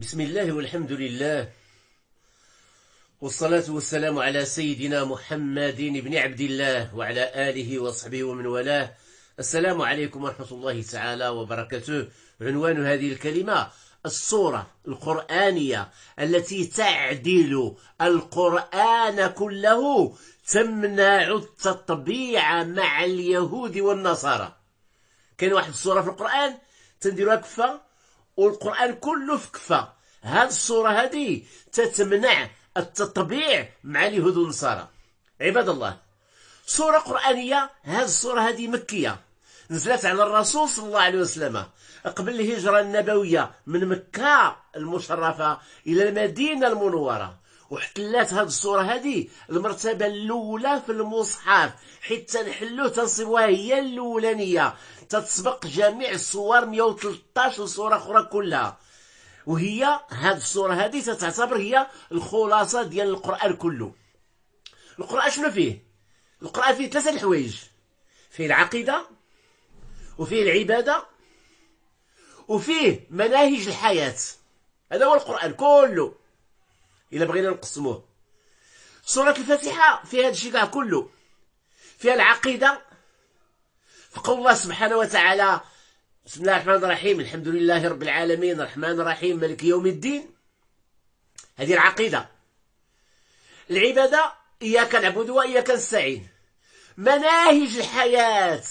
بسم الله والحمد لله والصلاة والسلام على سيدنا محمد بن عبد الله وعلى آله وصحبه ومن والاه السلام عليكم ورحمة الله تعالى وبركاته عنوان هذه الكلمة الصورة القرآنية التي تعدل القرآن كله تمنع التطبيع مع اليهود والنصارى كان واحد الصورة في القرآن تنديروها كفة والقرآن كله في كفة هذه الصورة هذه تتمنع التطبيع مع اليهود والنصارى عباد الله صورة قرآنية هذه الصورة هذه مكية نزلت على الرسول صلى الله عليه وسلم قبل الهجرة النبوية من مكة المشرفة إلى المدينة المنورة وحتلات هذه الصورة هذه المرتبة الأولى في المصحف حيت تنحلو تنصبوها هي الأولانية تتسبق جميع الصور 113 صورة أخرى كلها وهي هذه الصورة هذه تعتبر هي الخلاصة ديال القرآن كله القرآن شنو فيه؟ القرآن فيه ثلاثة الحوايج فيه العقيدة وفيه العبادة وفيه مناهج الحياة هذا هو القرآن كله إلا بغينا نقسموه سورة الفاتحة فيها هذا الشيء كله فيها العقيدة فقول الله سبحانه وتعالى بسم الله الرحمن الرحيم الحمد لله رب العالمين الرحمن الرحيم مالك يوم الدين هذه العقيدة العبادة إياك نعبد وإياك نستعين مناهج الحياة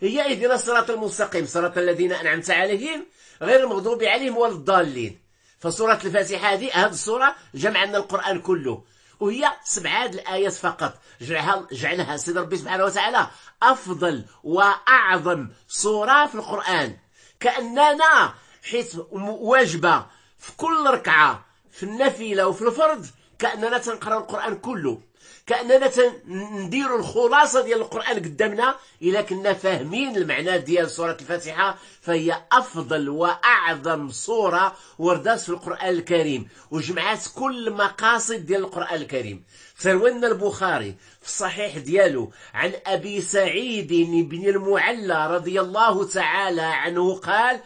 هي اهدنا الصراط المستقيم صراط الذين أنعمت عليهم غير المغضوب عليهم ولا الضالين فسورة الفاتحة هذه هذه الصورة جمع لنا القرآن كله وهي سبعة الآيات فقط جعلها جعلها السيد ربي سبحانه وتعالى أفضل وأعظم سورة في القرآن كأننا حيث واجبة في كل ركعة في النفيله وفي الفرض كأننا تنقرأ القرآن كله كاننا نديروا الخلاصه ديال القران قدامنا الا كنا فاهمين المعنى ديال سوره الفاتحه فهي افضل واعظم سوره وردات في القران الكريم وجمعات كل مقاصد ديال القران الكريم سرونا البخاري في الصحيح ديالو عن ابي سعيد بن المعلى رضي الله تعالى عنه قال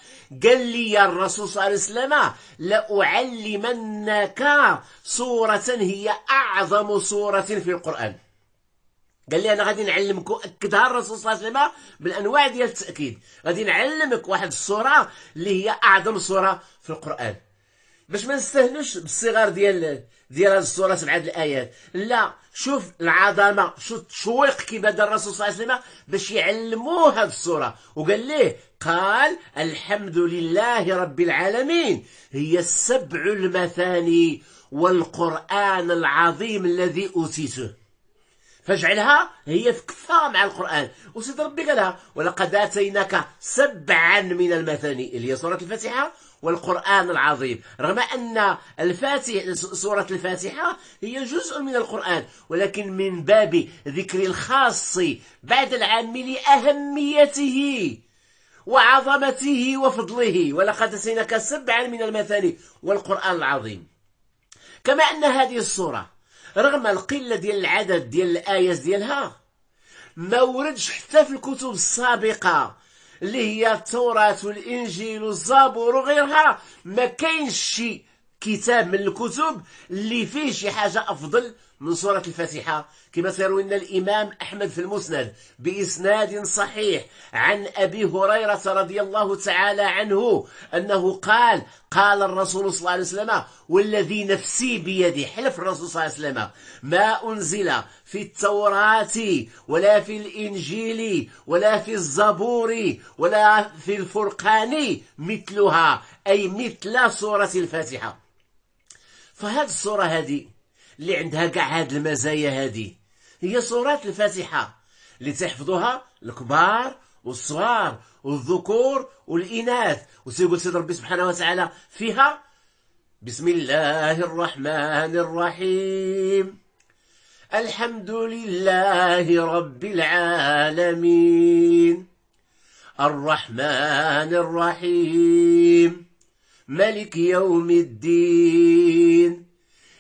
قال لي يا الرسول صلى الله عليه وسلم لأعلمنك سورة هي أعظم سورة في القرآن قال لي انا غادي نعلمك اكدها الرسول صلى الله عليه وسلم بالانواع ديال التاكيد غادي نعلمك واحد الصوره اللي هي اعظم صوره في القران باش ما نستهلوش بالصغار ديال ديال هذه الصوره سبعه الايات لا شوف العظمه شوف التشويق كي بدا الرسول صلى الله عليه وسلم باش يعلموه هذه الصوره وقال ليه قال الحمد لله رب العالمين هي السبع المثاني والقران العظيم الذي اوتيته فاجعلها هي في كفة مع القران وسيد ربي قالها ولقد اتيناك سبعا من المثاني اللي هي سوره الفاتحه والقرآن العظيم رغم أن الفاتح سورة الفاتحة هي جزء من القرآن ولكن من باب ذكر الخاص بعد العام لأهميته وعظمته وفضله ولقد سينك سبعا من المثاني والقرآن العظيم كما أن هذه السورة رغم القلة ديال العدد ديال الآيات ديالها ما وردش حتى في الكتب السابقة اللي هي التوراة والإنجيل والزبور وغيرها ما كاينش شي كتاب من الكتب اللي فيه شي حاجة أفضل من سورة الفاتحة كما سيروينا الإمام أحمد في المسند بإسناد صحيح عن أبي هريرة رضي الله تعالى عنه أنه قال قال الرسول صلى الله عليه وسلم والذي نفسي بيدي حلف الرسول صلى الله عليه وسلم ما أنزل في التوراة ولا في الإنجيل ولا في الزبور ولا في الفرقان مثلها أي مثل سورة الفاتحة فهذه السورة هذه اللي عندها كاع هاد المزايا هادي هي سورة الفاتحة اللي تحفظوها الكبار والصغار والذكور والإناث وسيقول سيد ربي سبحانه وتعالى فيها بسم الله الرحمن الرحيم الحمد لله رب العالمين الرحمن الرحيم ملك يوم الدين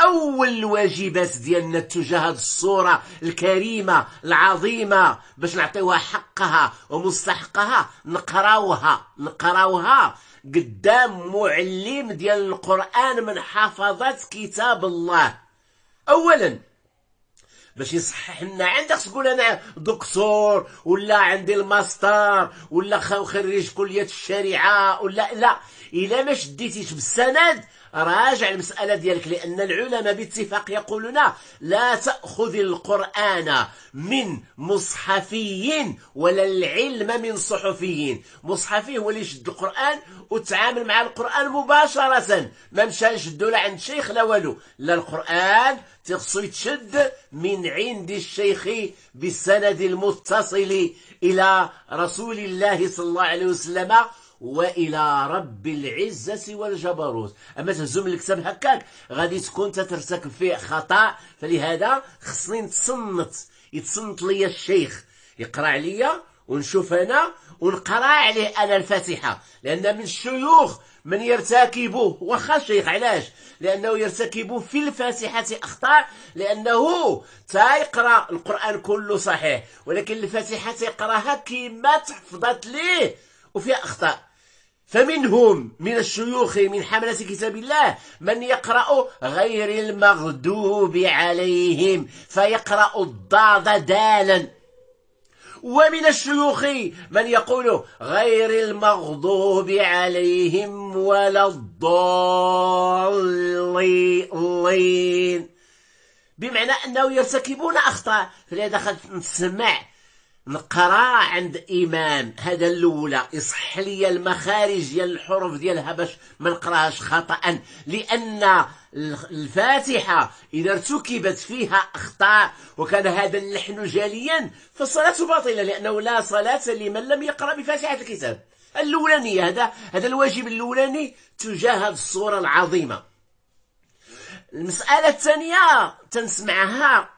اول الواجبات ديالنا تجاه هذه الصوره الكريمه العظيمه باش نعطيوها حقها ومستحقها نقراوها نقراوها قدام معلم ديال القران من حافظات كتاب الله اولا باش يصحح لنا عندك تقول انا دكتور ولا عندي الماستر ولا خريج كليه الشريعه ولا لا الا ما شديتيش بالسند راجع المسألة ديالك لأن العلماء باتفاق يقولون لا تأخذ القرآن من مصحفيين ولا العلم من صحفيين مصحفي هو اللي يشد القرآن وتعامل مع القرآن مباشرة ما مشانش لا عند شيخ لا والو لا القرآن تخصو يتشد من عند الشيخ بالسند المتصل إلى رسول الله صلى الله عليه وسلم والى رب العزه والجبروت اما تهزم الكتاب هكاك غادي تكون تترتكب فيه خطا فلهذا خصني نتصنت يتصنت ليا الشيخ يقرا عليا ونشوف انا ونقرا عليه انا الفاتحه لان من الشيوخ من يرتكب واخا الشيخ علاش لانه يرتكب في الفاتحه اخطاء لانه تيقرا القران كله صحيح ولكن الفاتحه تيقراها كما تحفظت ليه وفيها اخطاء فمنهم من الشيوخ من حملة كتاب الله من يقرأ غير المغدوب عليهم فيقرأ الضاد دالا ومن الشيوخ من يقول غير المغضوب عليهم ولا الضالين بمعنى أنه يرتكبون أخطاء فلهذا نسمع نقرا عند امام هذا الاولى يصح لي المخارج ديال الحروف ديالها باش ما نقراهاش خطا لان الفاتحه اذا ارتكبت فيها اخطاء وكان هذا اللحن جاليا فالصلاه باطله لانه لا صلاه لمن لم يقرا بفاتحه الكتاب الاولاني هذا هذا الواجب الاولاني تجاه هذه الصوره العظيمه المساله الثانيه تنسمعها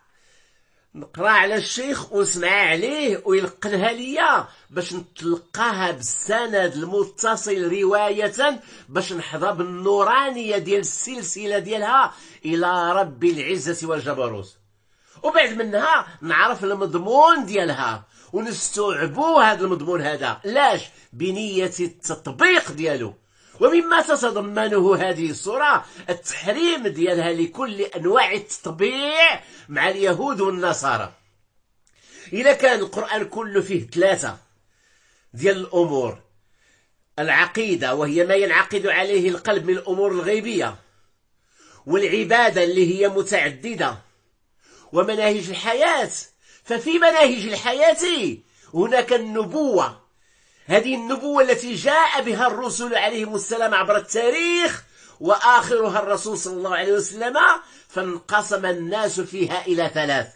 نقرا على الشيخ ونسمع عليه ويلقنها ليا باش نتلقاها بالسند المتصل رواية باش نحظى بالنورانية ديال السلسلة ديالها إلى رب العزة والجبروت وبعد منها نعرف المضمون ديالها ونستوعبوا هذا المضمون هذا لاش بنية التطبيق ديالو ومما تتضمنه هذه الصورة التحريم ديالها لكل أنواع التطبيع مع اليهود والنصارى إذا كان القرآن كله فيه ثلاثة ديال الأمور العقيدة وهي ما ينعقد عليه القلب من الأمور الغيبية والعبادة اللي هي متعددة ومناهج الحياة ففي مناهج الحياة هناك النبوة هذه النبوة التي جاء بها الرسل عليهم السلام عبر التاريخ وآخرها الرسول صلى الله عليه وسلم فانقسم الناس فيها إلى ثلاث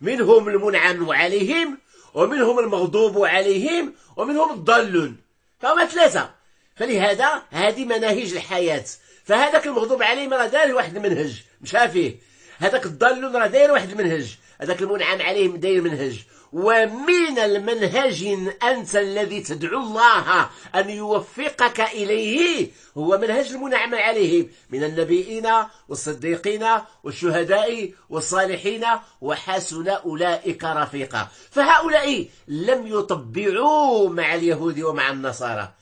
منهم المنعم عليهم ومنهم المغضوب عليهم ومنهم الضالون فهما ثلاثة فلهذا هذه مناهج الحياة فهذاك المغضوب عليه راه داير واحد المنهج مشى فيه هذاك الضالون راه داير واحد المنهج هذاك المنعم عليهم داير منهج ومن المنهج أنت الذي تدعو الله أن يوفقك إليه هو منهج المنعم عليهم من النبيين والصديقين والشهداء والصالحين وحسن أولئك رفيقا فهؤلاء لم يطبعوا مع اليهود ومع النصارى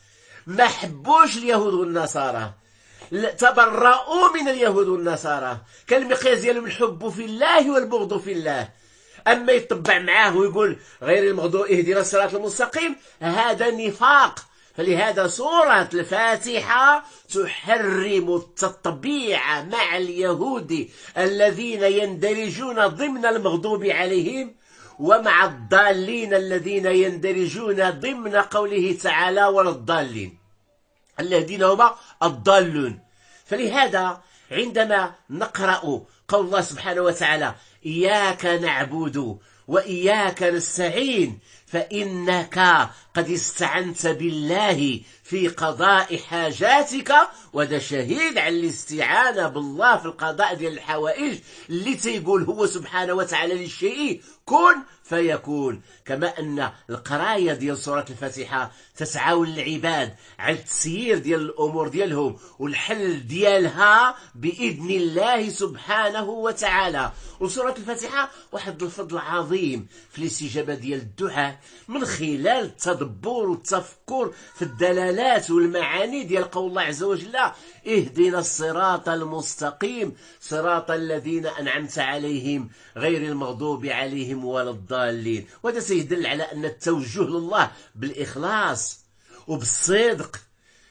ما حبوش اليهود والنصارى تبرؤوا من اليهود والنصارى كان المقياس ديالهم الحب في الله والبغض في الله أما يطبع معاه ويقول غير المغضوب اهدنا الصراط المستقيم هذا نفاق فلهذا سورة الفاتحة تحرم التطبيع مع اليهود الذين يندرجون ضمن المغضوب عليهم ومع الضالين الذين يندرجون ضمن قوله تعالى ولا الضالين الذين هما الضالون فلهذا عندما نقرأ قول الله سبحانه وتعالى إياك نعبد وإياك نستعين فإنك قد استعنت بالله في قضاء حاجاتك وهذا شهيد على الاستعانة بالله في القضاء ديال الحوائج اللي تيقول هو سبحانه وتعالى للشيء كن فيكون كما أن القراية ديال سورة الفاتحة تسعاون العباد على التسيير ديال الأمور ديالهم والحل ديالها بإذن الله سبحانه وتعالى وسورة الفاتحة واحد الفضل عظيم في الاستجابة ديال الدعاء من خلال التدبر والتفكر في الدلالات والمعاني ديال قول الله عز وجل اهدنا الصراط المستقيم صراط الذين أنعمت عليهم غير المغضوب عليهم ولا الضالين الضالين وهذا سيدل على أن التوجه لله بالإخلاص وبالصدق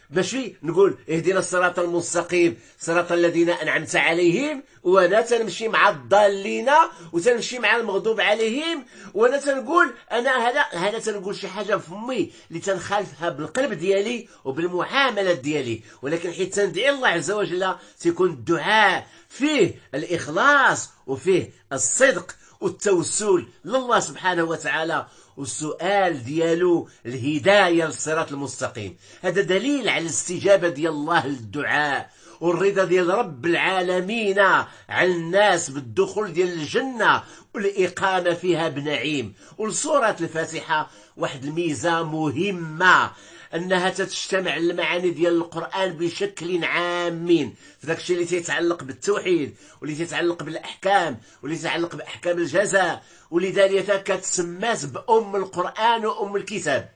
ماشي نقول اهدنا الصراط المستقيم صراط الذين انعمت عليهم وانا تنمشي مع الضالين وتنمشي مع المغضوب عليهم وانا تنقول انا هذا هذا تنقول شي حاجه فمي اللي تنخالفها بالقلب ديالي وبالمعامله ديالي ولكن حيت تندعي الله عز وجل تيكون الدعاء فيه الاخلاص وفيه الصدق والتوسل لله سبحانه وتعالى والسؤال ديالو الهدايه للصراط المستقيم هذا دليل على الاستجابه ديال الله للدعاء والرضا ديال رب العالمين على الناس بالدخول ديال الجنه والاقامه فيها بنعيم والصورة الفاتحه واحد الميزه مهمه انها تتجتمع المعاني ديال القران بشكل عام فداك الشيء اللي تيتعلق بالتوحيد واللي تيتعلق بالاحكام واللي تيتعلق باحكام الجزاء ولذلك كتسماس بام القران وام الكتاب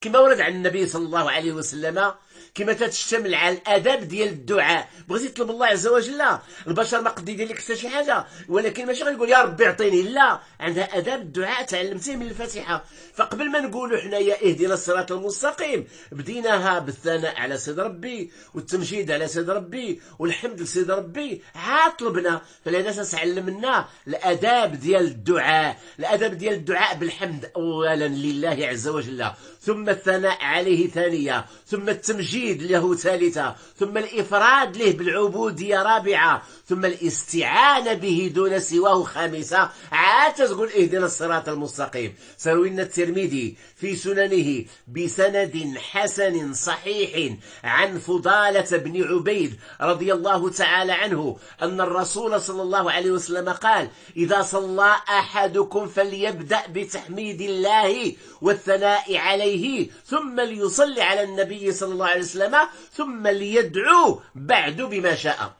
كما ورد عن النبي صلى الله عليه وسلم كما تتشتمل على الاداب ديال الدعاء بغيتي تطلب الله عز وجل لا البشر ما قد يدير لك حتى شي حاجه ولكن ماشي غنقول يا ربي اعطيني لا عندها اداب الدعاء تعلمتيه من الفاتحه فقبل ما نقولوا حنايا اهدنا الصراط المستقيم بديناها بالثناء على سيد ربي والتمجيد على سيد ربي والحمد لسيد ربي عاد طلبنا فلهذا تعلمنا الاداب ديال الدعاء الاداب ديال الدعاء بالحمد اولا لله عز وجل ثم الثناء عليه ثانيه ثم التمجيد التمجيد له ثالثة ثم الإفراد له بالعبودية رابعة ثم الاستعانة به دون سواه خامسة عاد تقول اهدنا الصراط المستقيم سروينا الترمذي في سننه بسند حسن صحيح عن فضالة بن عبيد رضي الله تعالى عنه أن الرسول صلى الله عليه وسلم قال إذا صلى أحدكم فليبدأ بتحميد الله والثناء عليه ثم ليصلي على النبي صلى الله عليه الإسلام ثم ليدعو بعد بما شاء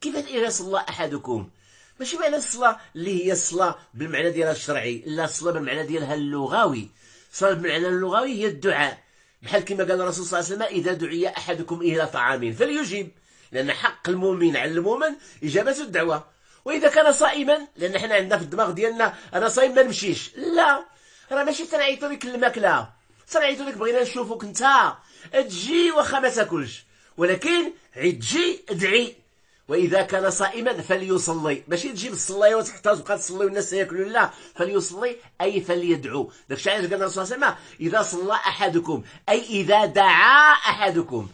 كيف إذا صلى أحدكم ماشي معنى الصلاة اللي هي الصلاة بالمعنى ديالها الشرعي لا الصلاة بالمعنى ديالها اللغوي الصلاة بالمعنى اللغوي هي الدعاء بحال كما قال الرسول صلى الله عليه وسلم إذا دعي أحدكم إلى طعام فليجيب لأن حق المؤمن على المؤمن إجابة الدعوة وإذا كان صائما لأن حنا عندنا في الدماغ ديالنا أنا صايم ما نمشيش لا راه ماشي تنعيطوا لك الماكلة تنعيطوا لك بغينا نشوفوك انت تجي واخا ما تاكلش ولكن عيد تجي ادعي واذا كان صائما فليصلي ماشي تجي بالصلايه وتحتاج تبقى تصلي والناس ياكلوا لا فليصلي اي فليدعو داكشي علاش قال الرسول صلى الله عليه وسلم اذا صلى احدكم اي اذا دعا احدكم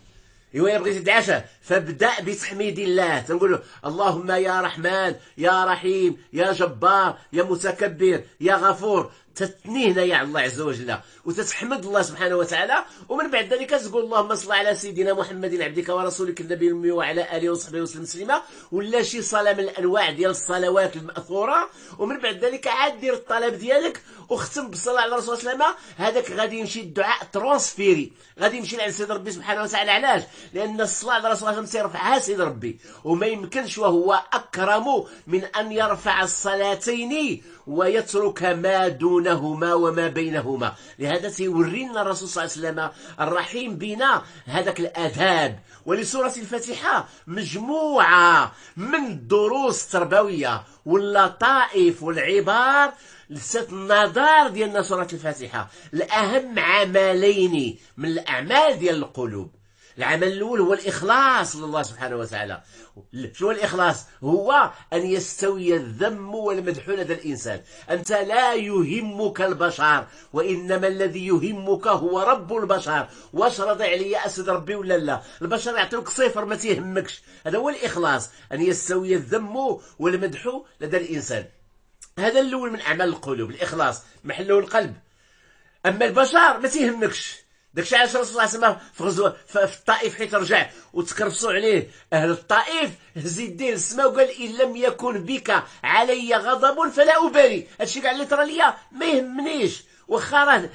ايوا الا بغيتي تدعشى فابدا بتحميد الله تنقول اللهم يا رحمن يا رحيم يا جبار يا متكبر يا غفور تثني هنايا على الله عز وجل وتتحمد الله سبحانه وتعالى ومن بعد ذلك تقول اللهم صل على سيدنا محمد عبدك ورسولك النبي الأمي وعلى آله وصحبه وسلم تسليما ولا شي صلاة من الأنواع ديال الصلوات المأثورة ومن بعد ذلك عاد دير الطلب ديالك وختم بالصلاة على الرسول صلى الله عليه وسلم هذاك غادي يمشي الدعاء ترونسفيري غادي يمشي لعند سيد ربي سبحانه وتعالى علاش لأن الصلاة على الرسول صلى الله عليه وسلم سيرفعها سيد ربي وما يمكنش وهو أكرم من أن يرفع الصلاتين ويترك ما دون دونهما وما بينهما لهذا سيورينا الرسول صلى الله عليه وسلم الرحيم بنا هذاك الآداب ولسورة الفاتحة مجموعة من الدروس التربوية واللطائف والعبار لسات النظار ديالنا سورة الفاتحة الأهم عملين من الأعمال ديال القلوب العمل الأول هو الإخلاص لله سبحانه وتعالى شو هو الإخلاص هو أن يستوي الذم والمدح لدى الإنسان أنت لا يهمك البشر وإنما الذي يهمك هو رب البشر واش رضي عليا أسد ربي ولا لا البشر يعطيوك صفر ما تيهمكش هذا هو الإخلاص أن يستوي الذم والمدح لدى الإنسان هذا الأول من أعمال القلوب الإخلاص محله القلب أما البشر ما تيهمكش داكشي علاش الرسول صلى الله عليه وسلم في غزوه في الطائف حيت رجع وتكرفصوا عليه اهل الطائف هز يديه للسماء وقال ان لم يكن بك علي غضب فلا ابالي هادشي كاع اللي طرا ليا ما يهمنيش واخا راه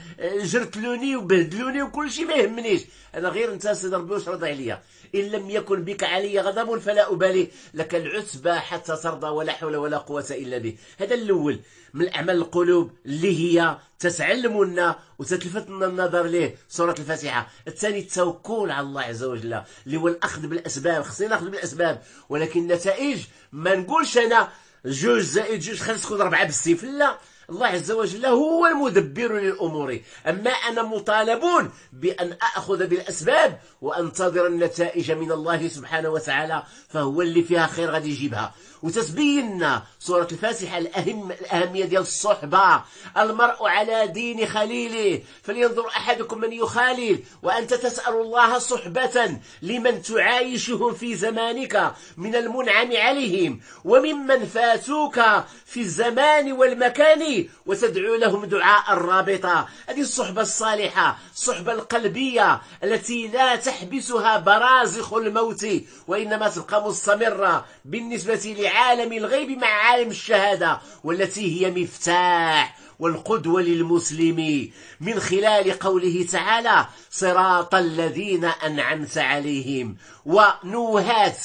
جرتلوني وبهدلوني وكل شيء ما يهمنيش انا غير انت سيدي ربي واش رضى عليا ان لم يكن بك علي غضب فلا ابالي لك العتبى حتى ترضى ولا حول ولا قوه الا به هذا الاول من اعمال القلوب اللي هي تتعلمنا وتتلفتنا النظر ليه سوره الفاتحه الثاني التوكل على الله عز وجل اللي هو الاخذ بالاسباب خصني ناخذ بالاسباب ولكن النتائج ما نقولش انا جوج زائد جوج خمس تكون اربعه بالسيف لا الله عز وجل هو المدبر للأمور أما أنا مطالب بأن أخذ بالأسباب وأنتظر النتائج من الله سبحانه وتعالى فهو اللي فيها خير غادي يجيبها وتتبين سورة الفاتحة الأهم الأهمية ديال الصحبة المرء على دين خليله فلينظر أحدكم من يخالل وأنت تسأل الله صحبة لمن تعايشهم في زمانك من المنعم عليهم وممن فاتوك في الزمان والمكان وتدعو لهم دعاء الرابطة هذه الصحبة الصالحة الصحبة القلبية التي لا تحبسها برازخ الموت وإنما تبقى مستمرة بالنسبة لعالم عالم الغيب مع عالم الشهادة والتي هي مفتاح والقدوة للمسلم من خلال قوله تعالى صراط الذين أنعمت عليهم ونوهات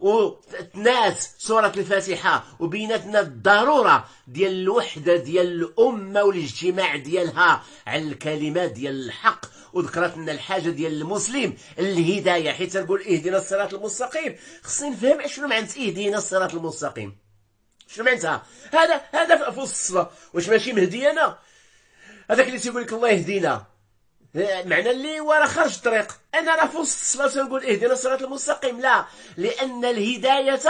وتنات سورة الفاتحة وبيناتنا الضرورة ديال الوحدة ديال الأمة والاجتماع ديالها على الكلمات ديال الحق وذكرت لنا الحاجه ديال المسلم الهدايه حيت تنقول اهدنا الصراط المستقيم خصني نفهم شنو معنات اهدينا الصراط المستقيم شنو معناتها هذا هذا في الصلاه واش ماشي مهدي انا هذاك اللي تيقول لك الله يهدينا معنى اللي ورا خرج الطريق انا راه في وسط الصلاه ونقول اهدنا الصراط المستقيم لا لان الهدايه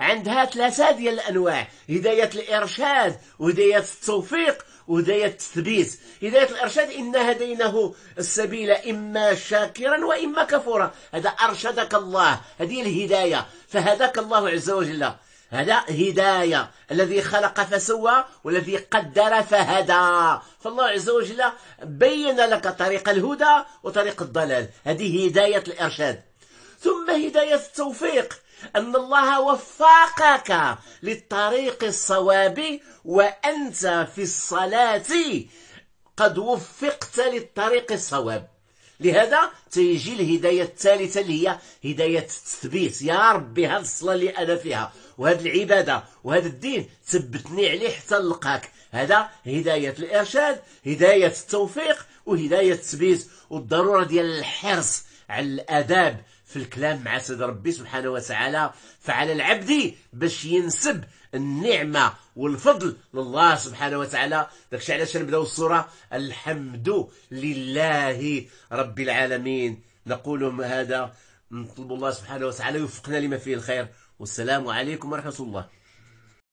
عندها ثلاثه ديال الانواع هدايه الارشاد وهدايه التوفيق وهداية التثبيت هداية الإرشاد إن هديناه السبيل إما شاكرا وإما كفورا هذا أرشدك الله هذه الهداية فهداك الله عز وجل هذا هداية الذي خلق فسوى والذي قدر فهدى فالله عز وجل بين لك طريق الهدى وطريق الضلال هذه هداية الإرشاد ثم هداية التوفيق أن الله وفقك للطريق الصواب وأنت في الصلاة قد وفقت للطريق الصواب لهذا تيجي الهداية الثالثة اللي هي هداية التثبيت يا ربي هذه الصلاة اللي أنا فيها وهذه العبادة وهذا الدين ثبتني عليه حتى نلقاك هذا هداية الإرشاد هداية التوفيق وهداية التثبيت والضرورة ديال الحرص على الآداب في الكلام مع سيد ربي سبحانه وتعالى فعلى العبد باش ينسب النعمة والفضل لله سبحانه وتعالى داكشي علاش نبداو الصورة الحمد لله رب العالمين نقول هذا نطلب الله سبحانه وتعالى يوفقنا لما فيه الخير والسلام عليكم ورحمة الله